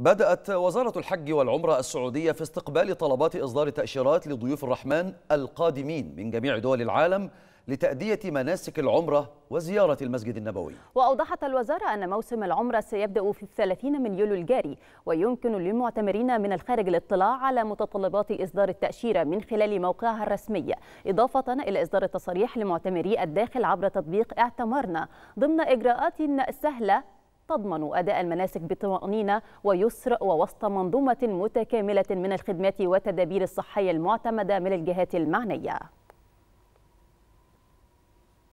بدأت وزارة الحج والعمرة السعودية في استقبال طلبات إصدار تأشيرات لضيوف الرحمن القادمين من جميع دول العالم لتأدية مناسك العمرة وزيارة المسجد النبوي وأوضحت الوزارة أن موسم العمرة سيبدأ في 30 من يوليو الجاري ويمكن للمعتمرين من الخارج الاطلاع على متطلبات إصدار التأشيرة من خلال موقعها الرسمي إضافة إلى إصدار التصاريح لمعتمري الداخل عبر تطبيق اعتمرنا ضمن إجراءات سهلة تضمن أداء المناسك بطمأنينة ويسر ووسط منظومة متكاملة من الخدمات والتدابير الصحية المعتمدة من الجهات المعنية